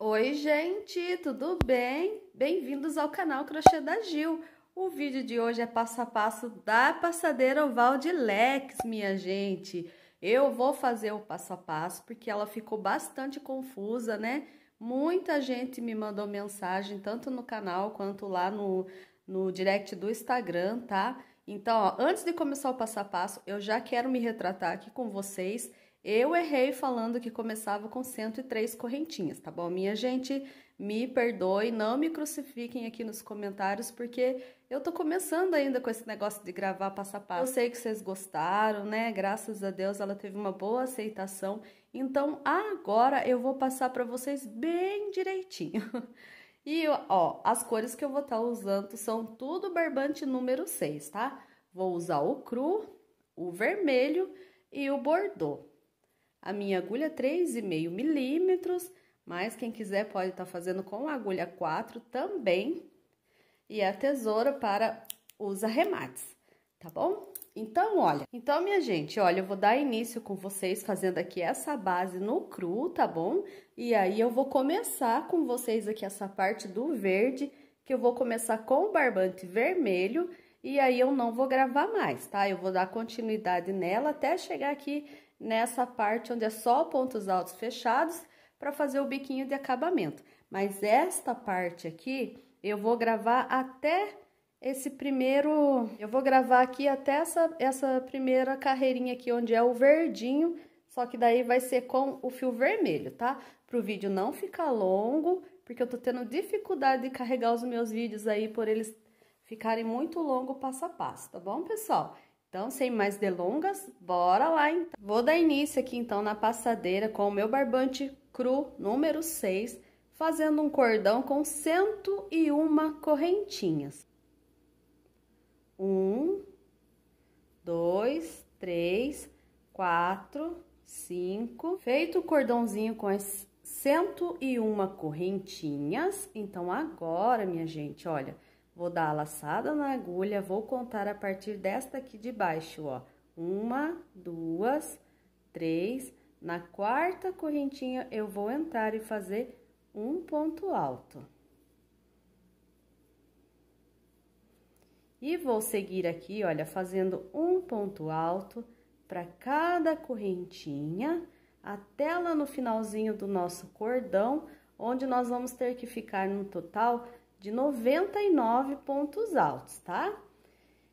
Oi, gente, tudo bem? Bem-vindos ao canal Crochê da Gil. O vídeo de hoje é passo a passo da passadeira oval de lex, minha gente. Eu vou fazer o passo a passo porque ela ficou bastante confusa, né? Muita gente me mandou mensagem, tanto no canal quanto lá no, no direct do Instagram, tá? Então, ó, antes de começar o passo a passo, eu já quero me retratar aqui com vocês. Eu errei falando que começava com 103 correntinhas, tá bom? Minha gente, me perdoe, não me crucifiquem aqui nos comentários, porque eu tô começando ainda com esse negócio de gravar passo a passo. Eu sei que vocês gostaram, né? Graças a Deus ela teve uma boa aceitação então, agora eu vou passar para vocês bem direitinho. E, ó, as cores que eu vou estar tá usando são tudo barbante número 6, tá? Vou usar o cru, o vermelho e o bordô. A minha agulha 3,5 milímetros, mas quem quiser pode estar tá fazendo com a agulha 4 também. E a tesoura para os arremates, tá bom? Então, olha, então minha gente, olha, eu vou dar início com vocês fazendo aqui essa base no cru, tá bom? E aí eu vou começar com vocês aqui essa parte do verde, que eu vou começar com o barbante vermelho, e aí eu não vou gravar mais, tá? Eu vou dar continuidade nela até chegar aqui nessa parte onde é só pontos altos fechados para fazer o biquinho de acabamento. Mas esta parte aqui eu vou gravar até esse primeiro. Eu vou gravar aqui até essa, essa primeira carreirinha aqui, onde é o verdinho, só que daí vai ser com o fio vermelho, tá? Para o vídeo não ficar longo, porque eu tô tendo dificuldade de carregar os meus vídeos aí por eles ficarem muito longo passo a passo, tá bom, pessoal? Então, sem mais delongas, bora lá, então. Vou dar início aqui, então, na passadeira com o meu barbante cru número 6, fazendo um cordão com 101 correntinhas. Um, dois, três, quatro, cinco. Feito o cordãozinho com as 101 correntinhas. Então, agora, minha gente, olha, vou dar a laçada na agulha, vou contar a partir desta aqui de baixo, ó. Uma, duas, três. Na quarta correntinha, eu vou entrar e fazer um ponto alto. E vou seguir aqui, olha, fazendo um ponto alto para cada correntinha, até lá no finalzinho do nosso cordão, onde nós vamos ter que ficar no total de 99 pontos altos, tá?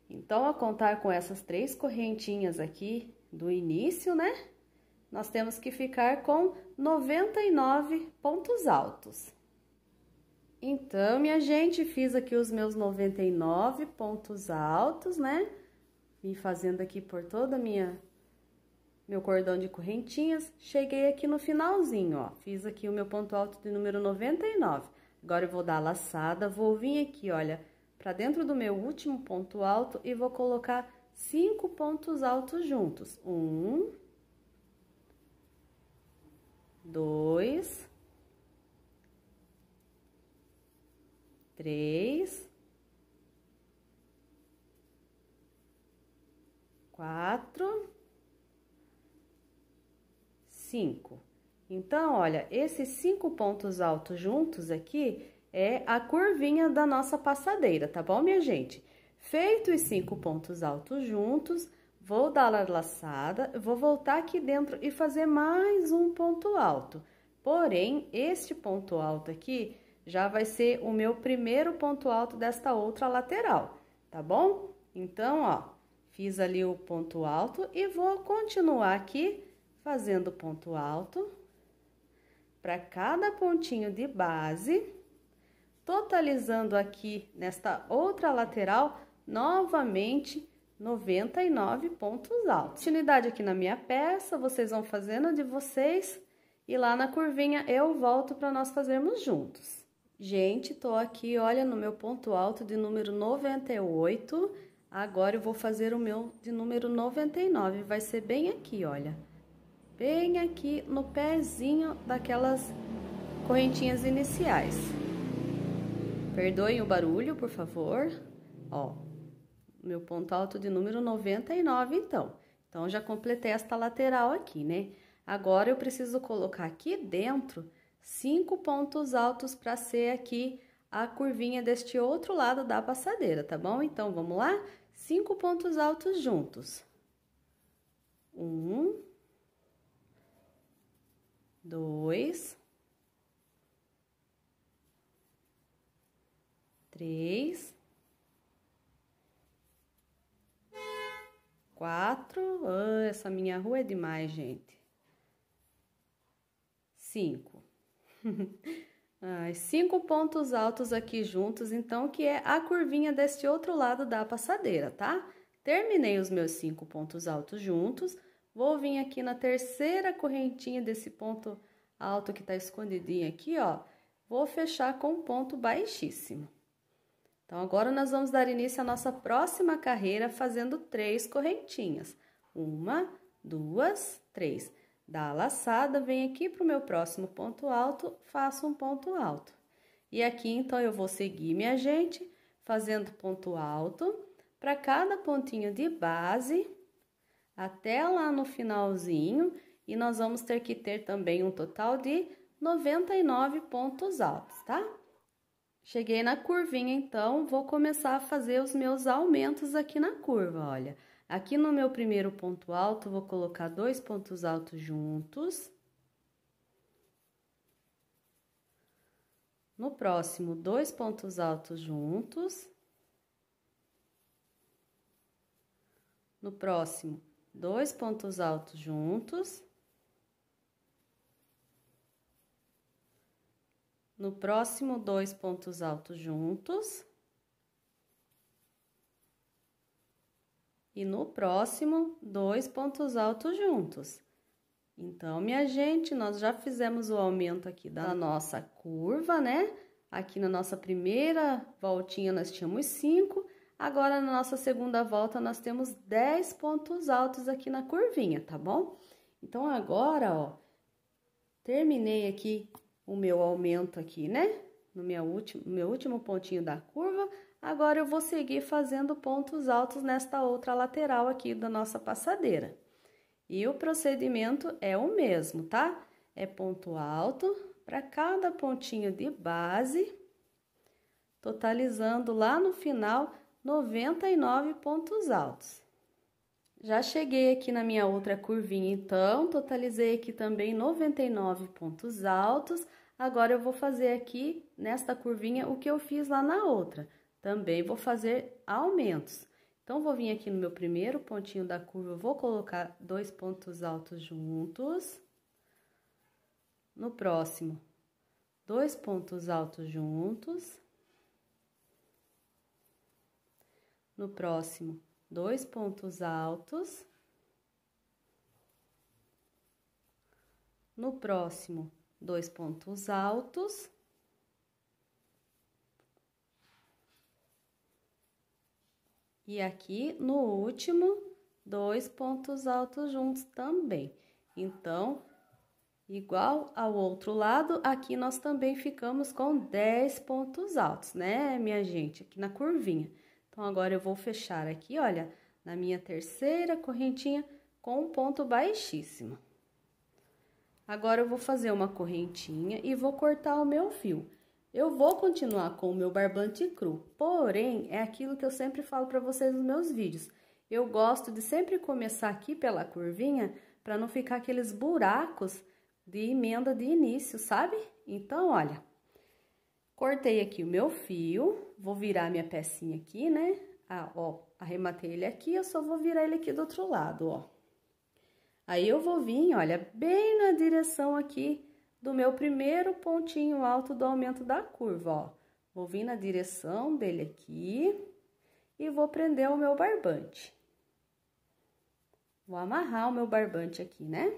Então, a contar com essas três correntinhas aqui do início, né? Nós temos que ficar com 99 pontos altos. Então, minha gente, fiz aqui os meus 99 pontos altos, né? Vim fazendo aqui por toda a minha meu cordão de correntinhas. Cheguei aqui no finalzinho, ó. Fiz aqui o meu ponto alto de número 99. Agora eu vou dar a laçada, vou vir aqui, olha, para dentro do meu último ponto alto e vou colocar cinco pontos altos juntos. Um, dois, três, quatro, cinco. Então, olha, esses cinco pontos altos juntos aqui é a curvinha da nossa passadeira, tá bom, minha gente? Feito os cinco pontos altos juntos, vou dar a laçada, vou voltar aqui dentro e fazer mais um ponto alto. Porém, este ponto alto aqui, já vai ser o meu primeiro ponto alto desta outra lateral, tá bom? Então, ó, fiz ali o ponto alto e vou continuar aqui fazendo ponto alto para cada pontinho de base, totalizando aqui nesta outra lateral novamente 99 pontos altos. Continuidade aqui na minha peça, vocês vão fazendo de vocês e lá na curvinha eu volto para nós fazermos juntos. Gente, tô aqui, olha, no meu ponto alto de número 98. Agora eu vou fazer o meu de número 99. Vai ser bem aqui, olha. Bem aqui no pezinho daquelas correntinhas iniciais. Perdoem o barulho, por favor. Ó, meu ponto alto de número 99, então. Então, já completei esta lateral aqui, né? Agora, eu preciso colocar aqui dentro cinco pontos altos para ser aqui a curvinha deste outro lado da passadeira, tá bom? Então, vamos lá? Cinco pontos altos juntos. Um. Dois. Três. Quatro. Oh, essa minha rua é demais, gente. Cinco. Ai, cinco pontos altos aqui juntos, então, que é a curvinha deste outro lado da passadeira, tá? Terminei os meus cinco pontos altos juntos, vou vir aqui na terceira correntinha desse ponto alto que tá escondidinho aqui, ó, vou fechar com um ponto baixíssimo. Então, agora nós vamos dar início à nossa próxima carreira fazendo três correntinhas. Uma, duas, três da laçada, venho aqui para o meu próximo ponto alto, faço um ponto alto. E aqui, então, eu vou seguir minha gente, fazendo ponto alto para cada pontinho de base, até lá no finalzinho, e nós vamos ter que ter também um total de 99 pontos altos, tá? Cheguei na curvinha, então, vou começar a fazer os meus aumentos aqui na curva, Olha. Aqui no meu primeiro ponto alto, vou colocar dois pontos altos juntos. No próximo, dois pontos altos juntos. No próximo, dois pontos altos juntos. No próximo, dois pontos altos juntos. E no próximo, dois pontos altos juntos. Então, minha gente, nós já fizemos o aumento aqui da nossa curva, né? Aqui na nossa primeira voltinha nós tínhamos cinco. agora na nossa segunda volta nós temos dez pontos altos aqui na curvinha, tá bom? Então, agora, ó, terminei aqui o meu aumento aqui, né? No meu último, meu último pontinho da curva, Agora eu vou seguir fazendo pontos altos nesta outra lateral aqui da nossa passadeira. E o procedimento é o mesmo, tá? É ponto alto para cada pontinho de base, totalizando lá no final 99 pontos altos. Já cheguei aqui na minha outra curvinha, então, totalizei aqui também 99 pontos altos. Agora, eu vou fazer aqui, nesta curvinha, o que eu fiz lá na outra também vou fazer aumentos. Então, vou vir aqui no meu primeiro pontinho da curva, vou colocar dois pontos altos juntos. No próximo, dois pontos altos juntos. No próximo, dois pontos altos. No próximo, dois pontos altos. E aqui no último, dois pontos altos juntos também. Então, igual ao outro lado, aqui nós também ficamos com 10 pontos altos, né, minha gente? Aqui na curvinha. Então, agora eu vou fechar aqui, olha, na minha terceira correntinha com um ponto baixíssimo. Agora, eu vou fazer uma correntinha e vou cortar o meu fio. Eu vou continuar com o meu barbante cru, porém, é aquilo que eu sempre falo para vocês nos meus vídeos. Eu gosto de sempre começar aqui pela curvinha, para não ficar aqueles buracos de emenda de início, sabe? Então, olha, cortei aqui o meu fio, vou virar minha pecinha aqui, né? Ah, ó, arrematei ele aqui, eu só vou virar ele aqui do outro lado, ó. Aí, eu vou vir, olha, bem na direção aqui do meu primeiro pontinho alto do aumento da curva, ó. Vou vir na direção dele aqui e vou prender o meu barbante. Vou amarrar o meu barbante aqui, né?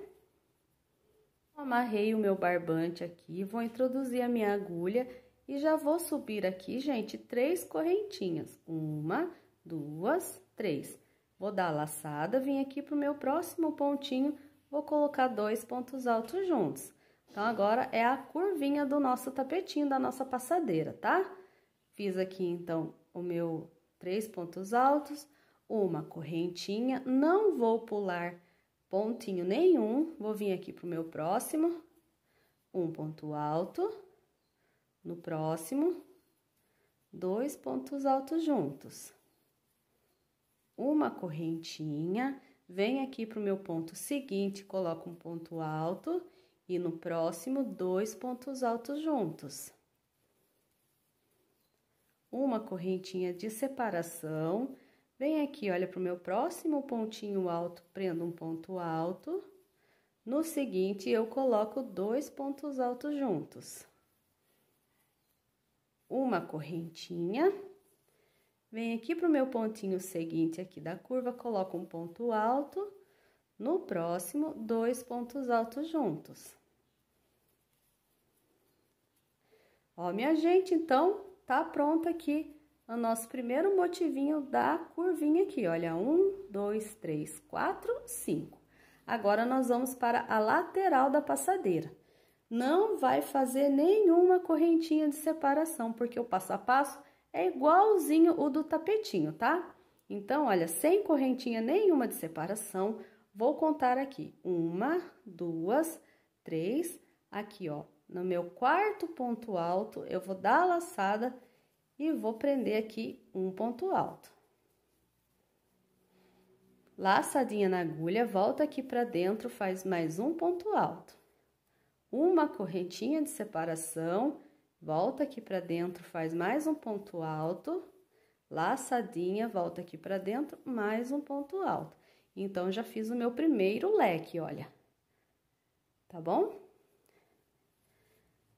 Amarrei o meu barbante aqui, vou introduzir a minha agulha e já vou subir aqui, gente, três correntinhas. Uma, duas, três. Vou dar a laçada, vim aqui pro meu próximo pontinho, vou colocar dois pontos altos juntos. Então, agora é a curvinha do nosso tapetinho, da nossa passadeira, tá? Fiz aqui, então, o meu três pontos altos, uma correntinha, não vou pular pontinho nenhum, vou vir aqui pro meu próximo, um ponto alto, no próximo, dois pontos altos juntos. Uma correntinha, venho aqui pro meu ponto seguinte, coloco um ponto alto e no próximo dois pontos altos juntos. Uma correntinha de separação, vem aqui, olha para o meu próximo pontinho alto, prendo um ponto alto. No seguinte, eu coloco dois pontos altos juntos. Uma correntinha, vem aqui para o meu pontinho seguinte aqui da curva, coloco um ponto alto no próximo, dois pontos altos juntos. Ó, minha gente, então, tá pronto aqui o nosso primeiro motivinho da curvinha aqui. Olha, um, dois, três, quatro, cinco. Agora, nós vamos para a lateral da passadeira. Não vai fazer nenhuma correntinha de separação, porque o passo a passo é igualzinho o do tapetinho, tá? Então, olha, sem correntinha nenhuma de separação, Vou contar aqui. Uma, duas, três. Aqui, ó. No meu quarto ponto alto, eu vou dar a laçada e vou prender aqui um ponto alto. Laçadinha na agulha, volta aqui para dentro, faz mais um ponto alto. Uma correntinha de separação, volta aqui para dentro, faz mais um ponto alto. Laçadinha, volta aqui para dentro, mais um ponto alto. Então, já fiz o meu primeiro leque, olha. Tá bom?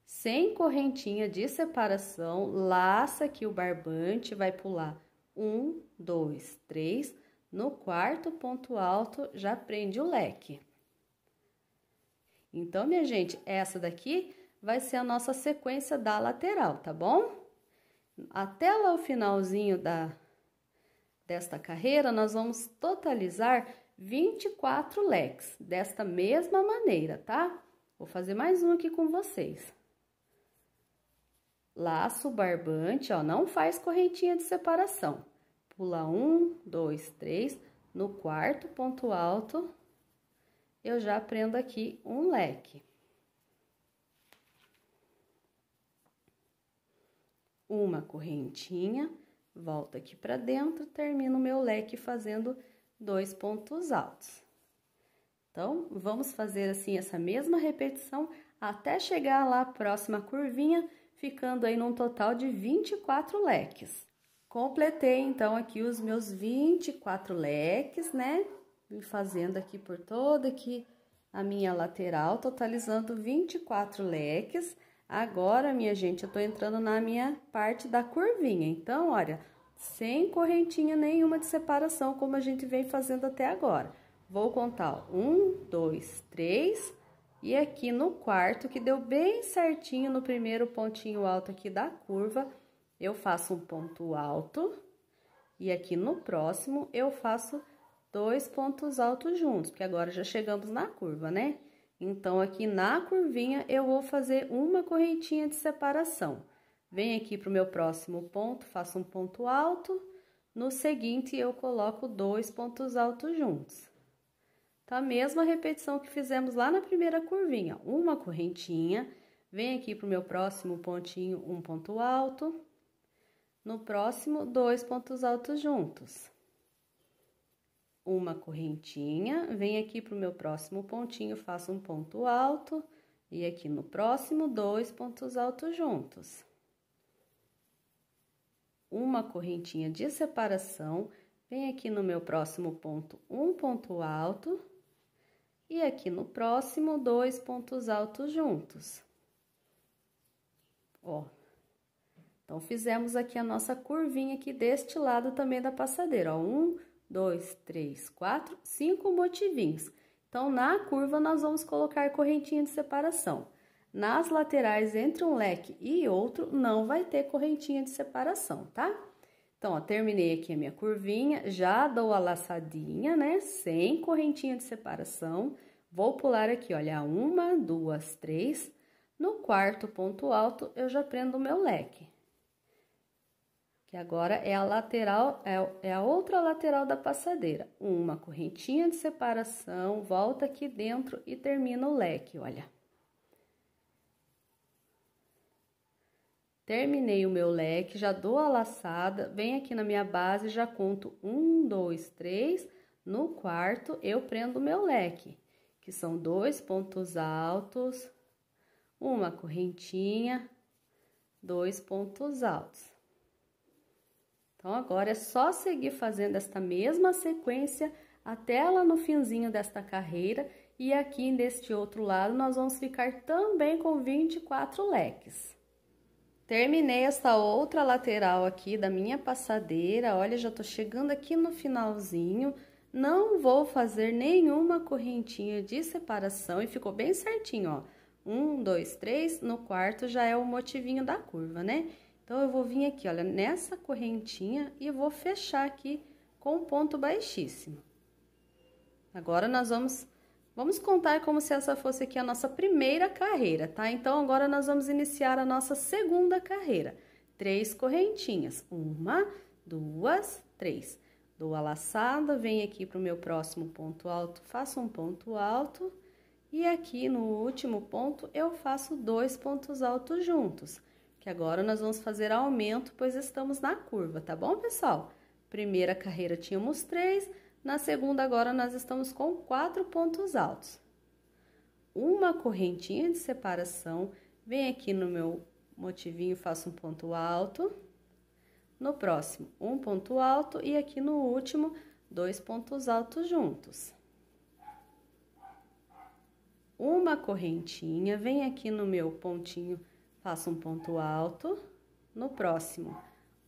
Sem correntinha de separação, laça aqui o barbante, vai pular um, dois, três. No quarto ponto alto, já prende o leque. Então, minha gente, essa daqui vai ser a nossa sequência da lateral, tá bom? Até lá o finalzinho da, desta carreira, nós vamos totalizar 24 leques, desta mesma maneira, tá? Vou fazer mais um aqui com vocês. Laço barbante, ó, não faz correntinha de separação. Pula um, dois, três, no quarto ponto alto, eu já prendo aqui um leque. Uma correntinha Volto aqui para dentro, termino o meu leque fazendo dois pontos altos. Então, vamos fazer assim essa mesma repetição até chegar lá próxima curvinha, ficando aí num total de 24 leques. Completei, então, aqui os meus 24 leques, né? fazendo aqui por toda aqui a minha lateral, totalizando 24 leques. Agora, minha gente, eu tô entrando na minha parte da curvinha. Então, olha, sem correntinha nenhuma de separação, como a gente vem fazendo até agora. Vou contar um, dois, três, e aqui no quarto, que deu bem certinho no primeiro pontinho alto aqui da curva, eu faço um ponto alto, e aqui no próximo eu faço dois pontos altos juntos, porque agora já chegamos na curva, né? Então, aqui na curvinha, eu vou fazer uma correntinha de separação. Venho aqui para o meu próximo ponto, faço um ponto alto. No seguinte, eu coloco dois pontos altos juntos. Tá a mesma repetição que fizemos lá na primeira curvinha. Uma correntinha, venho aqui para o meu próximo pontinho, um ponto alto. No próximo, dois pontos altos juntos uma correntinha, venho aqui para o meu próximo pontinho, faço um ponto alto e aqui no próximo, dois pontos altos juntos. Uma correntinha de separação, venho aqui no meu próximo ponto, um ponto alto e aqui no próximo, dois pontos altos juntos. Ó, então, fizemos aqui a nossa curvinha aqui deste lado também da passadeira, ó, um, dois, três, quatro, cinco motivinhos. Então, na curva, nós vamos colocar correntinha de separação. Nas laterais, entre um leque e outro, não vai ter correntinha de separação, tá? Então, ó, terminei aqui a minha curvinha, já dou a laçadinha, né? Sem correntinha de separação. Vou pular aqui, olha, uma, duas, três. No quarto ponto alto, eu já prendo o meu leque que agora é a lateral, é, é a outra lateral da passadeira. Uma correntinha de separação, volta aqui dentro e termina o leque, olha. Terminei o meu leque, já dou a laçada, venho aqui na minha base, já conto um, dois, três. No quarto, eu prendo o meu leque, que são dois pontos altos, uma correntinha, dois pontos altos. Então, agora é só seguir fazendo esta mesma sequência até lá no finzinho desta carreira. E aqui neste outro lado, nós vamos ficar também com 24 leques. Terminei esta outra lateral aqui da minha passadeira, olha, já tô chegando aqui no finalzinho. Não vou fazer nenhuma correntinha de separação e ficou bem certinho, ó. Um, dois, três, no quarto já é o motivinho da curva, né? Então, eu vou vir aqui, olha, nessa correntinha e vou fechar aqui com um ponto baixíssimo. Agora, nós vamos, vamos contar como se essa fosse aqui a nossa primeira carreira, tá? Então, agora nós vamos iniciar a nossa segunda carreira. Três correntinhas. Uma, duas, três. Dou a laçada, venho aqui pro meu próximo ponto alto, faço um ponto alto. E aqui no último ponto, eu faço dois pontos altos juntos que agora nós vamos fazer aumento, pois estamos na curva, tá bom, pessoal? Primeira carreira tínhamos três, na segunda agora nós estamos com quatro pontos altos. Uma correntinha de separação, vem aqui no meu motivinho, faço um ponto alto. No próximo, um ponto alto e aqui no último, dois pontos altos juntos. Uma correntinha, vem aqui no meu pontinho faço um ponto alto, no próximo,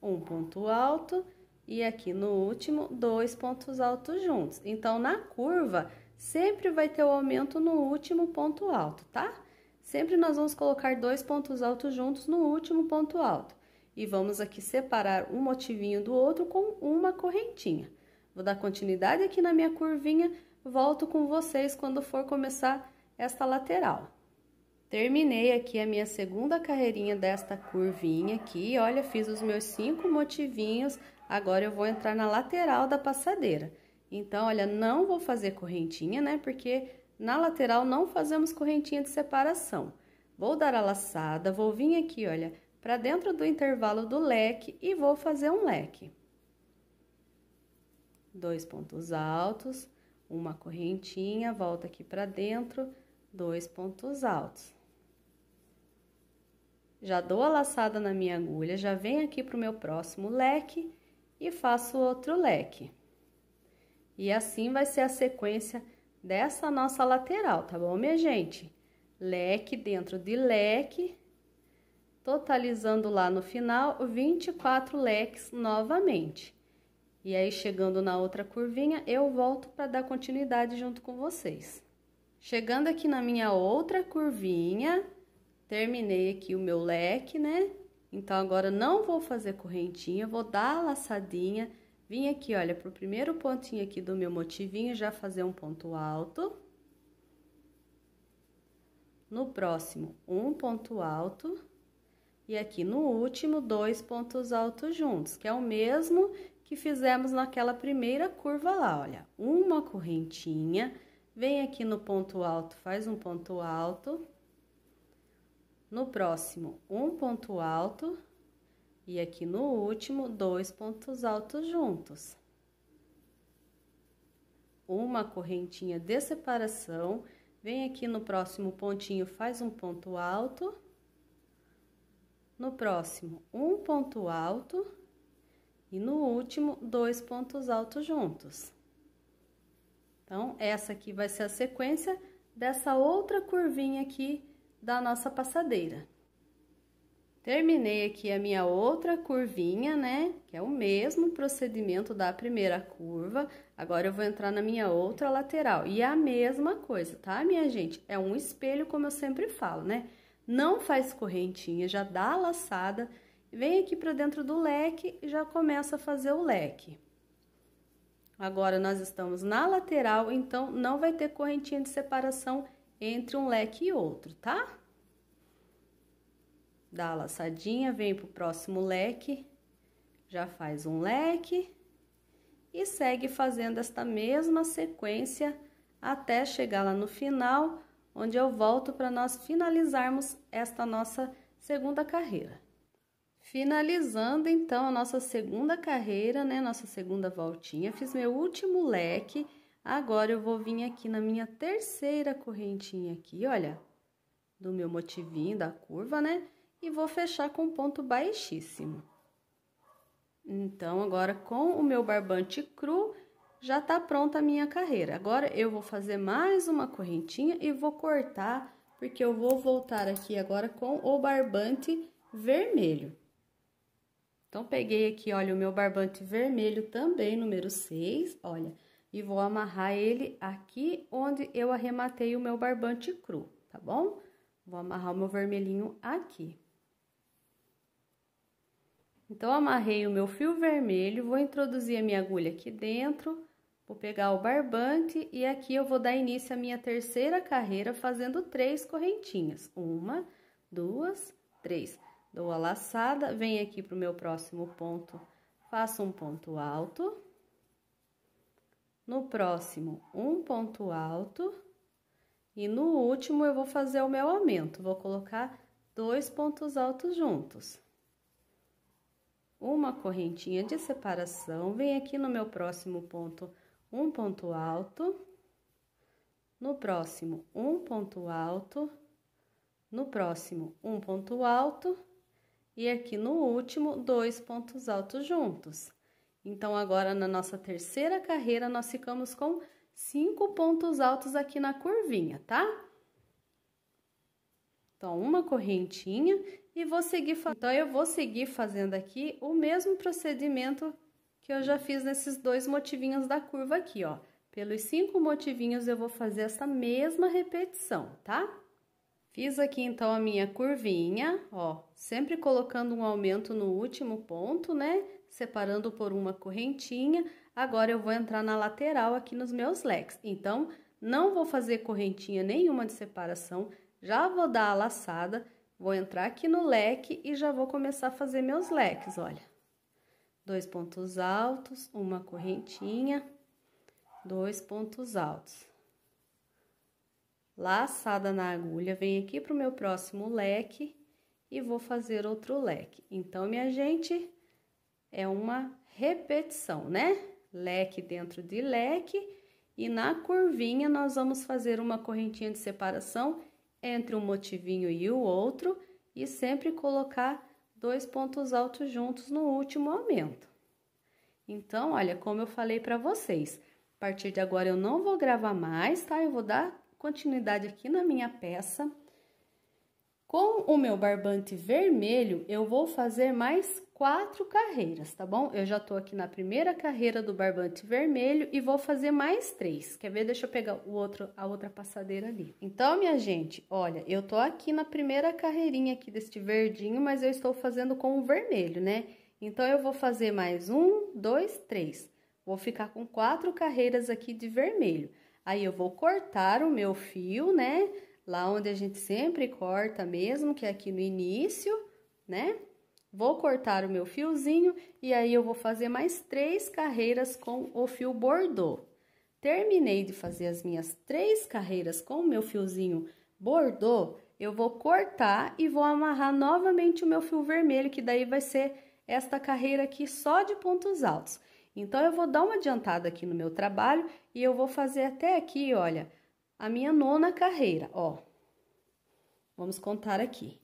um ponto alto e aqui no último, dois pontos altos juntos. Então, na curva, sempre vai ter o aumento no último ponto alto, tá? Sempre nós vamos colocar dois pontos altos juntos no último ponto alto. E vamos aqui separar um motivinho do outro com uma correntinha. Vou dar continuidade aqui na minha curvinha, volto com vocês quando for começar esta lateral. Terminei aqui a minha segunda carreirinha desta curvinha aqui, olha, fiz os meus cinco motivinhos, agora eu vou entrar na lateral da passadeira. Então, olha, não vou fazer correntinha, né, porque na lateral não fazemos correntinha de separação. Vou dar a laçada, vou vir aqui, olha, para dentro do intervalo do leque e vou fazer um leque. Dois pontos altos, uma correntinha, volta aqui para dentro, dois pontos altos já dou a laçada na minha agulha, já venho aqui para o meu próximo leque e faço outro leque. E assim vai ser a sequência dessa nossa lateral, tá bom, minha gente? Leque dentro de leque, totalizando lá no final 24 leques novamente. E aí, chegando na outra curvinha, eu volto para dar continuidade junto com vocês. Chegando aqui na minha outra curvinha, terminei aqui o meu leque, né? Então, agora não vou fazer correntinha, vou dar a laçadinha. Vim aqui, olha, pro primeiro pontinho aqui do meu motivinho, já fazer um ponto alto. No próximo, um ponto alto. E aqui no último, dois pontos altos juntos, que é o mesmo que fizemos naquela primeira curva lá, olha. Uma correntinha, vem aqui no ponto alto, faz um ponto alto no próximo, um ponto alto e aqui no último, dois pontos altos juntos. Uma correntinha de separação, vem aqui no próximo pontinho, faz um ponto alto. No próximo, um ponto alto e no último, dois pontos altos juntos. Então, essa aqui vai ser a sequência dessa outra curvinha aqui da nossa passadeira. Terminei aqui a minha outra curvinha, né? Que é o mesmo procedimento da primeira curva. Agora, eu vou entrar na minha outra lateral. E é a mesma coisa, tá, minha gente? É um espelho, como eu sempre falo, né? Não faz correntinha, já dá a laçada. Vem aqui para dentro do leque e já começa a fazer o leque. Agora, nós estamos na lateral, então, não vai ter correntinha de separação entre um leque e outro, tá? Dá a laçadinha, vem pro próximo leque, já faz um leque e segue fazendo esta mesma sequência até chegar lá no final, onde eu volto para nós finalizarmos esta nossa segunda carreira. Finalizando então a nossa segunda carreira, né, nossa segunda voltinha, fiz meu último leque Agora, eu vou vir aqui na minha terceira correntinha aqui, olha, do meu motivinho, da curva, né? E vou fechar com ponto baixíssimo. Então, agora, com o meu barbante cru, já tá pronta a minha carreira. Agora, eu vou fazer mais uma correntinha e vou cortar, porque eu vou voltar aqui agora com o barbante vermelho. Então, peguei aqui, olha, o meu barbante vermelho também, número 6, olha e vou amarrar ele aqui onde eu arrematei o meu barbante cru, tá bom? Vou amarrar o meu vermelhinho aqui. Então, amarrei o meu fio vermelho, vou introduzir a minha agulha aqui dentro, vou pegar o barbante e aqui eu vou dar início à minha terceira carreira fazendo três correntinhas. Uma, duas, três. Dou a laçada, venho aqui para o meu próximo ponto, faço um ponto alto. No próximo, um ponto alto. E no último, eu vou fazer o meu aumento. Vou colocar dois pontos altos juntos. Uma correntinha de separação. Vem aqui no meu próximo ponto, um ponto alto. No próximo, um ponto alto. No próximo, um ponto alto. E aqui no último, dois pontos altos juntos. Então, agora na nossa terceira carreira, nós ficamos com cinco pontos altos aqui na curvinha, tá? Então, uma correntinha e vou seguir... Então, eu vou seguir fazendo aqui o mesmo procedimento que eu já fiz nesses dois motivinhos da curva aqui, ó. Pelos cinco motivinhos, eu vou fazer essa mesma repetição, tá? Tá? Fiz aqui então a minha curvinha, ó, sempre colocando um aumento no último ponto, né? Separando por uma correntinha. Agora eu vou entrar na lateral aqui nos meus leques. Então, não vou fazer correntinha nenhuma de separação, já vou dar a laçada, vou entrar aqui no leque e já vou começar a fazer meus leques, olha. Dois pontos altos, uma correntinha, dois pontos altos laçada na agulha, venho aqui para o meu próximo leque e vou fazer outro leque. Então, minha gente, é uma repetição, né? Leque dentro de leque e na curvinha nós vamos fazer uma correntinha de separação entre um motivinho e o outro e sempre colocar dois pontos altos juntos no último aumento. Então, olha, como eu falei para vocês, a partir de agora eu não vou gravar mais, tá? Eu vou dar continuidade aqui na minha peça. Com o meu barbante vermelho, eu vou fazer mais quatro carreiras, tá bom? Eu já tô aqui na primeira carreira do barbante vermelho e vou fazer mais três. Quer ver? Deixa eu pegar o outro, a outra passadeira ali. Então, minha gente, olha, eu tô aqui na primeira carreirinha aqui deste verdinho, mas eu estou fazendo com o vermelho, né? Então, eu vou fazer mais um, dois, três. Vou ficar com quatro carreiras aqui de vermelho. Aí eu vou cortar o meu fio, né? Lá onde a gente sempre corta mesmo, que é aqui no início, né? Vou cortar o meu fiozinho e aí eu vou fazer mais três carreiras com o fio bordô. Terminei de fazer as minhas três carreiras com o meu fiozinho bordô, eu vou cortar e vou amarrar novamente o meu fio vermelho, que daí vai ser esta carreira aqui só de pontos altos. Então, eu vou dar uma adiantada aqui no meu trabalho e eu vou fazer até aqui, olha, a minha nona carreira, ó. Vamos contar aqui.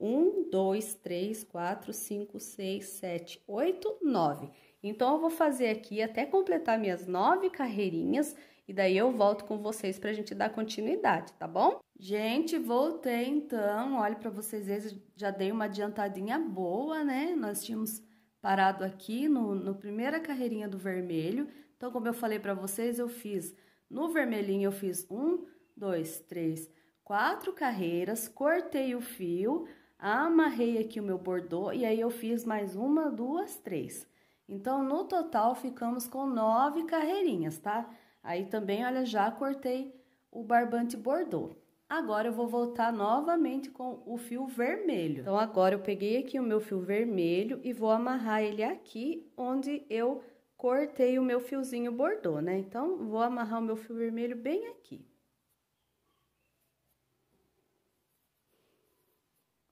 Um, dois, três, quatro, cinco, seis, sete, oito, nove. Então, eu vou fazer aqui até completar minhas nove carreirinhas e daí eu volto com vocês para a gente dar continuidade, tá bom? Gente, voltei então, olha para vocês, já dei uma adiantadinha boa, né? Nós tínhamos parado aqui no, no primeira carreirinha do vermelho. Então, como eu falei para vocês, eu fiz no vermelhinho, eu fiz um, dois, três, quatro carreiras, cortei o fio, amarrei aqui o meu bordô e aí eu fiz mais uma, duas, três. Então, no total, ficamos com nove carreirinhas, tá? Aí também, olha, já cortei o barbante bordô. Agora eu vou voltar novamente com o fio vermelho. Então, agora eu peguei aqui o meu fio vermelho e vou amarrar ele aqui onde eu cortei o meu fiozinho bordô, né? Então, vou amarrar o meu fio vermelho bem aqui.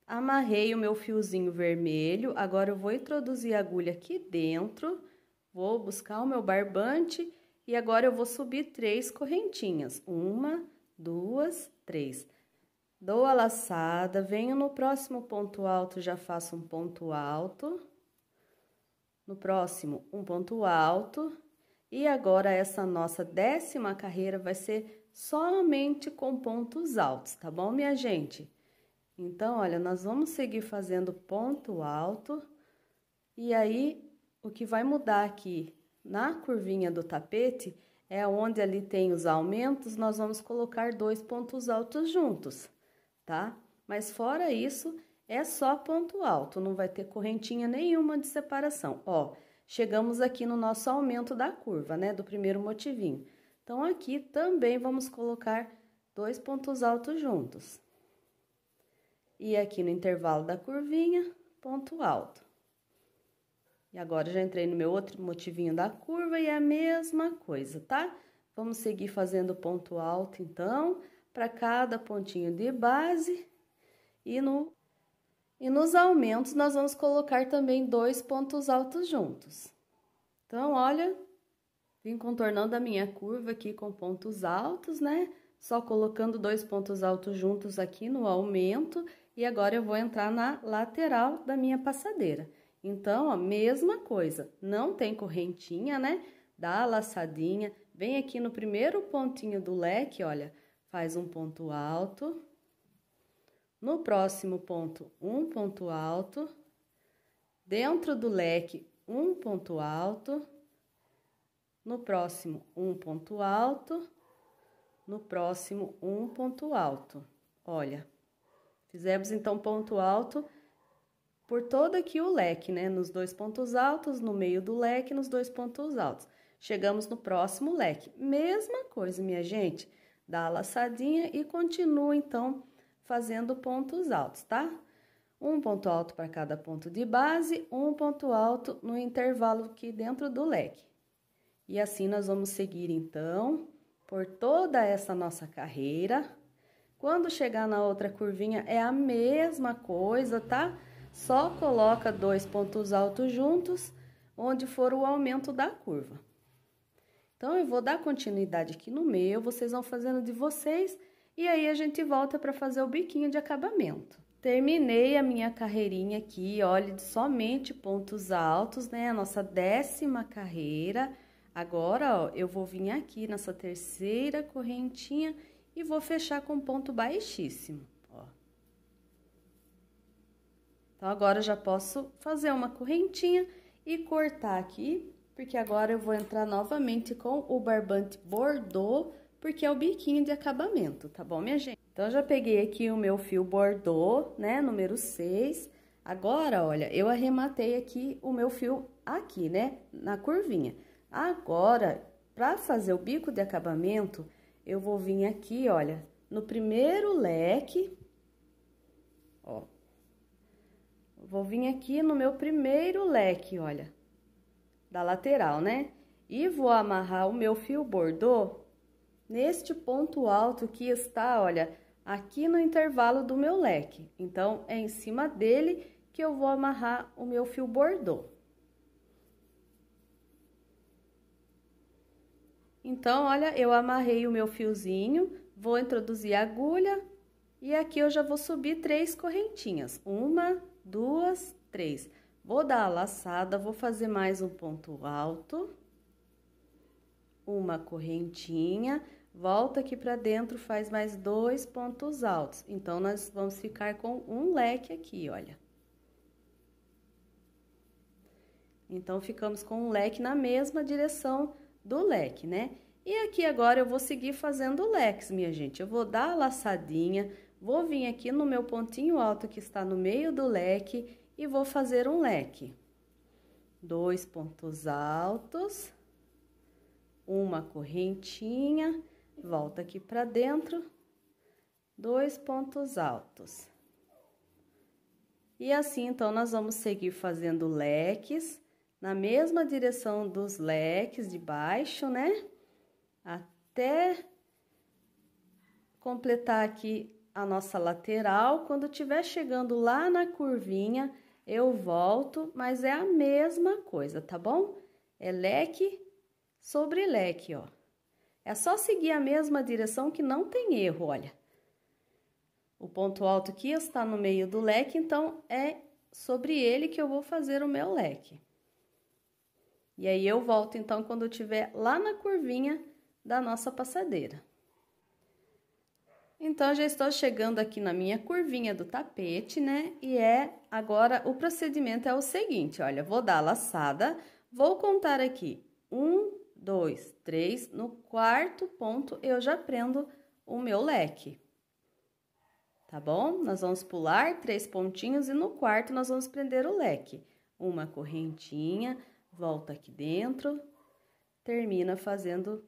Amarrei o meu fiozinho vermelho, agora eu vou introduzir a agulha aqui dentro, vou buscar o meu barbante e agora eu vou subir três correntinhas. Uma, duas três Dou a laçada, venho no próximo ponto alto, já faço um ponto alto. No próximo, um ponto alto. E agora, essa nossa décima carreira vai ser somente com pontos altos, tá bom, minha gente? Então, olha, nós vamos seguir fazendo ponto alto. E aí, o que vai mudar aqui na curvinha do tapete é onde ali tem os aumentos, nós vamos colocar dois pontos altos juntos, tá? Mas fora isso, é só ponto alto, não vai ter correntinha nenhuma de separação. Ó, chegamos aqui no nosso aumento da curva, né, do primeiro motivinho. Então, aqui também vamos colocar dois pontos altos juntos. E aqui no intervalo da curvinha, ponto alto. E agora já entrei no meu outro motivinho da curva e é a mesma coisa, tá? Vamos seguir fazendo ponto alto, então, para cada pontinho de base. E, no, e nos aumentos, nós vamos colocar também dois pontos altos juntos. Então, olha, vim contornando a minha curva aqui com pontos altos, né? Só colocando dois pontos altos juntos aqui no aumento. E agora, eu vou entrar na lateral da minha passadeira. Então, a mesma coisa, não tem correntinha, né? Dá a laçadinha, vem aqui no primeiro pontinho do leque, olha, faz um ponto alto. No próximo ponto, um ponto alto. Dentro do leque, um ponto alto. No próximo, um ponto alto. No próximo, um ponto alto. Olha, fizemos então ponto alto por todo aqui o leque, né? Nos dois pontos altos, no meio do leque, nos dois pontos altos. Chegamos no próximo leque. Mesma coisa, minha gente. Dá a laçadinha e continua, então, fazendo pontos altos, tá? Um ponto alto para cada ponto de base, um ponto alto no intervalo aqui dentro do leque. E assim nós vamos seguir, então, por toda essa nossa carreira. Quando chegar na outra curvinha, é a mesma coisa, tá? Tá? só coloca dois pontos altos juntos, onde for o aumento da curva. Então, eu vou dar continuidade aqui no meio, vocês vão fazendo de vocês, e aí a gente volta para fazer o biquinho de acabamento. Terminei a minha carreirinha aqui, olha, de somente pontos altos, né? A nossa décima carreira. Agora, ó, eu vou vir aqui nessa terceira correntinha e vou fechar com ponto baixíssimo. Então, agora eu já posso fazer uma correntinha e cortar aqui, porque agora eu vou entrar novamente com o barbante bordô, porque é o biquinho de acabamento, tá bom, minha gente? Então, eu já peguei aqui o meu fio bordô, né, número 6. Agora, olha, eu arrematei aqui o meu fio aqui, né, na curvinha. Agora, para fazer o bico de acabamento, eu vou vir aqui, olha, no primeiro leque, Vou vir aqui no meu primeiro leque, olha, da lateral, né? E vou amarrar o meu fio bordô neste ponto alto que está, olha, aqui no intervalo do meu leque. Então, é em cima dele que eu vou amarrar o meu fio bordô. Então, olha, eu amarrei o meu fiozinho, vou introduzir a agulha e aqui eu já vou subir três correntinhas. Uma, duas, três. Vou dar a laçada, vou fazer mais um ponto alto, uma correntinha, volta aqui para dentro, faz mais dois pontos altos. Então, nós vamos ficar com um leque aqui, olha. Então, ficamos com um leque na mesma direção do leque, né? E aqui agora eu vou seguir fazendo leques, minha gente. Eu vou dar a laçadinha, Vou vir aqui no meu pontinho alto que está no meio do leque e vou fazer um leque. Dois pontos altos, uma correntinha, volta aqui para dentro, dois pontos altos. E assim, então, nós vamos seguir fazendo leques na mesma direção dos leques de baixo, né? Até completar aqui a nossa lateral. Quando estiver chegando lá na curvinha, eu volto, mas é a mesma coisa, tá bom? É leque sobre leque, ó. É só seguir a mesma direção que não tem erro, olha. O ponto alto aqui está no meio do leque, então é sobre ele que eu vou fazer o meu leque. E aí, eu volto, então, quando eu estiver lá na curvinha da nossa passadeira. Então, já estou chegando aqui na minha curvinha do tapete, né? E é, agora, o procedimento é o seguinte, olha, vou dar a laçada, vou contar aqui, um, dois, três, no quarto ponto eu já prendo o meu leque. Tá bom? Nós vamos pular três pontinhos e no quarto nós vamos prender o leque. Uma correntinha, volta aqui dentro, termina fazendo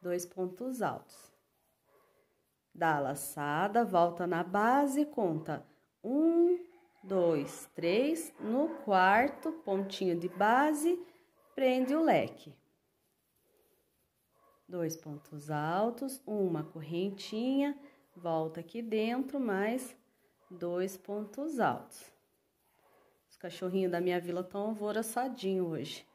dois pontos altos. Dá a laçada, volta na base e conta. Um, dois, três. No quarto pontinho de base, prende o leque. Dois pontos altos, uma correntinha, volta aqui dentro, mais dois pontos altos. Os cachorrinhos da minha vila estão alvoroçadinhos hoje.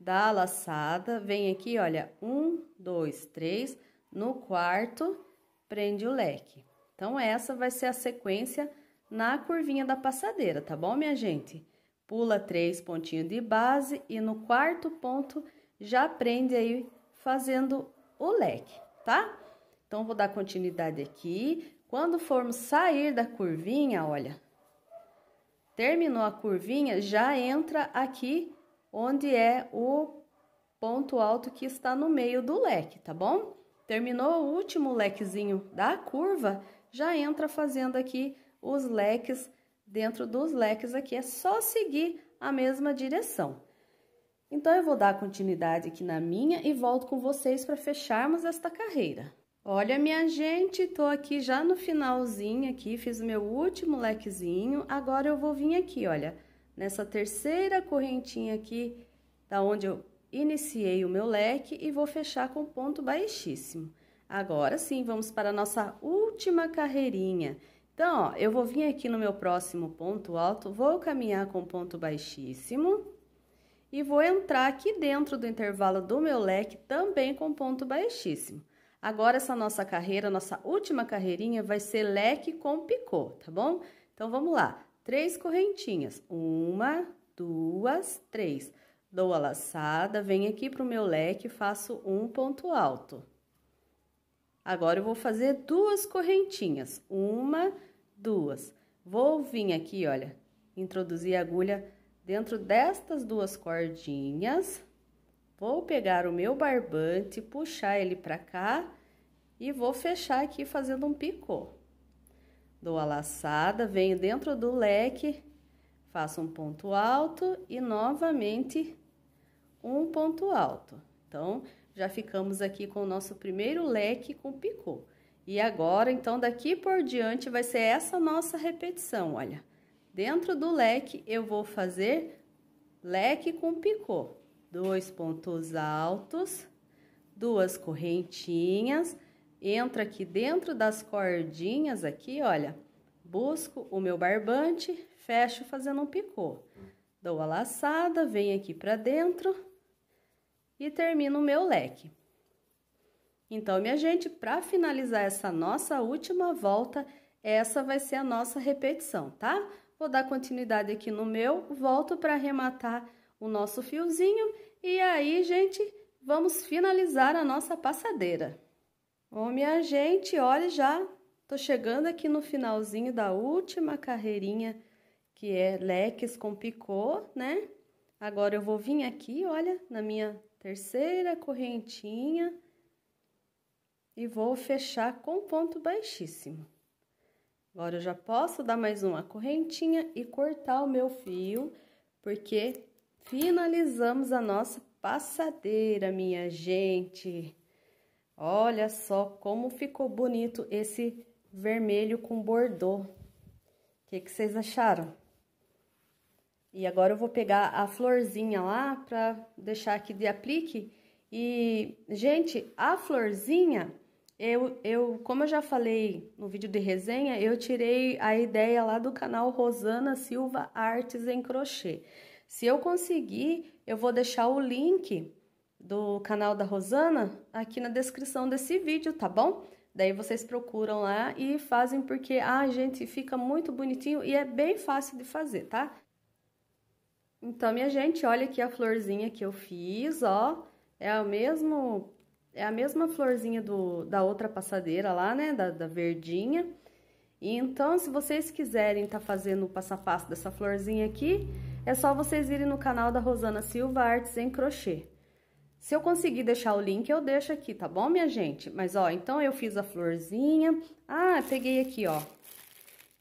Dá a laçada, vem aqui, olha, um, dois, três, no quarto prende o leque. Então, essa vai ser a sequência na curvinha da passadeira, tá bom, minha gente? Pula três pontinhos de base e no quarto ponto já prende aí fazendo o leque, tá? Então, vou dar continuidade aqui. Quando formos sair da curvinha, olha, terminou a curvinha, já entra aqui onde é o ponto alto que está no meio do leque, tá bom? Terminou o último lequezinho da curva, já entra fazendo aqui os leques dentro dos leques aqui. É só seguir a mesma direção. Então, eu vou dar continuidade aqui na minha e volto com vocês para fecharmos esta carreira. Olha, minha gente, tô aqui já no finalzinho aqui, fiz o meu último lequezinho. Agora, eu vou vir aqui, olha, nessa terceira correntinha aqui, da onde eu Iniciei o meu leque e vou fechar com ponto baixíssimo. Agora sim, vamos para a nossa última carreirinha. Então, ó, eu vou vir aqui no meu próximo ponto alto, vou caminhar com ponto baixíssimo e vou entrar aqui dentro do intervalo do meu leque também com ponto baixíssimo. Agora, essa nossa carreira, nossa última carreirinha vai ser leque com picô, tá bom? Então, vamos lá. Três correntinhas. Uma, duas, três. Três Dou a laçada, venho aqui pro meu leque, faço um ponto alto. Agora, eu vou fazer duas correntinhas. Uma, duas. Vou vir aqui, olha, introduzir a agulha dentro destas duas cordinhas. Vou pegar o meu barbante, puxar ele pra cá e vou fechar aqui fazendo um picô. Dou a laçada, venho dentro do leque Faço um ponto alto e novamente um ponto alto. Então, já ficamos aqui com o nosso primeiro leque com picô. E agora, então, daqui por diante vai ser essa nossa repetição, olha. Dentro do leque, eu vou fazer leque com picô. Dois pontos altos, duas correntinhas, entra aqui dentro das cordinhas aqui, olha, Busco o meu barbante, fecho fazendo um picô. Dou a laçada, venho aqui para dentro e termino o meu leque. Então, minha gente, para finalizar essa nossa última volta, essa vai ser a nossa repetição, tá? Vou dar continuidade aqui no meu, volto para arrematar o nosso fiozinho e aí, gente, vamos finalizar a nossa passadeira. Ô, minha gente, olha, já Tô chegando aqui no finalzinho da última carreirinha, que é leques com picô, né? Agora eu vou vir aqui, olha, na minha terceira correntinha e vou fechar com ponto baixíssimo. Agora eu já posso dar mais uma correntinha e cortar o meu fio, porque finalizamos a nossa passadeira, minha gente. Olha só como ficou bonito esse vermelho com bordô. O que, que vocês acharam? E agora eu vou pegar a florzinha lá para deixar aqui de aplique. E, gente, a florzinha, eu, eu, como eu já falei no vídeo de resenha, eu tirei a ideia lá do canal Rosana Silva Artes em Crochê. Se eu conseguir, eu vou deixar o link do canal da Rosana aqui na descrição desse vídeo, tá bom? Daí vocês procuram lá e fazem porque a ah, gente fica muito bonitinho e é bem fácil de fazer, tá? Então, minha gente, olha aqui a florzinha que eu fiz, ó. É o mesmo é a mesma florzinha do, da outra passadeira lá, né, da, da verdinha. E então, se vocês quiserem tá fazendo o passo a passo dessa florzinha aqui, é só vocês irem no canal da Rosana Silva Artes em Crochê. Se eu conseguir deixar o link, eu deixo aqui, tá bom, minha gente? Mas, ó, então eu fiz a florzinha. Ah, peguei aqui, ó.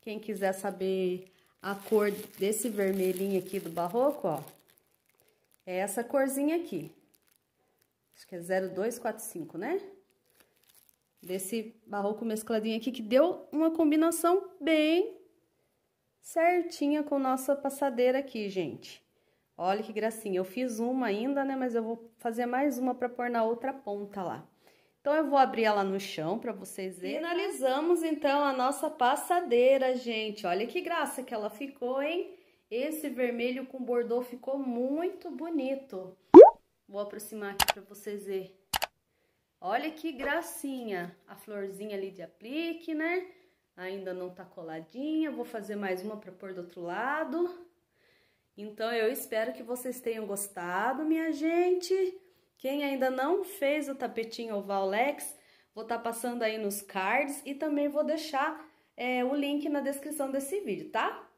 Quem quiser saber a cor desse vermelhinho aqui do barroco, ó. É essa corzinha aqui. Acho que é 0245, né? Desse barroco mescladinho aqui, que deu uma combinação bem certinha com nossa passadeira aqui, gente. Olha que gracinha, eu fiz uma ainda, né, mas eu vou fazer mais uma para pôr na outra ponta lá. Então, eu vou abrir ela no chão para vocês verem. Finalizamos, então, a nossa passadeira, gente. Olha que graça que ela ficou, hein? Esse vermelho com bordô ficou muito bonito. Vou aproximar aqui para vocês verem. Olha que gracinha. A florzinha ali de aplique, né? Ainda não tá coladinha. Vou fazer mais uma para pôr do outro lado. Então, eu espero que vocês tenham gostado, minha gente. Quem ainda não fez o tapetinho oval Lex, vou estar tá passando aí nos cards e também vou deixar é, o link na descrição desse vídeo, tá?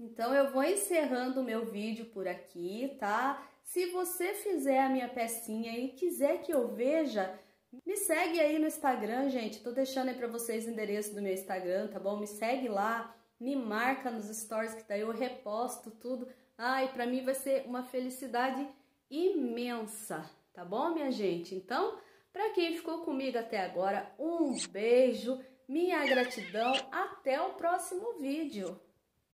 Então, eu vou encerrando o meu vídeo por aqui, tá? Se você fizer a minha pecinha e quiser que eu veja, me segue aí no Instagram, gente. Tô deixando aí pra vocês o endereço do meu Instagram, tá bom? Me segue lá me marca nos stories que daí eu reposto tudo. Ai, para mim vai ser uma felicidade imensa, tá bom, minha gente? Então, para quem ficou comigo até agora, um beijo, minha gratidão, até o próximo vídeo.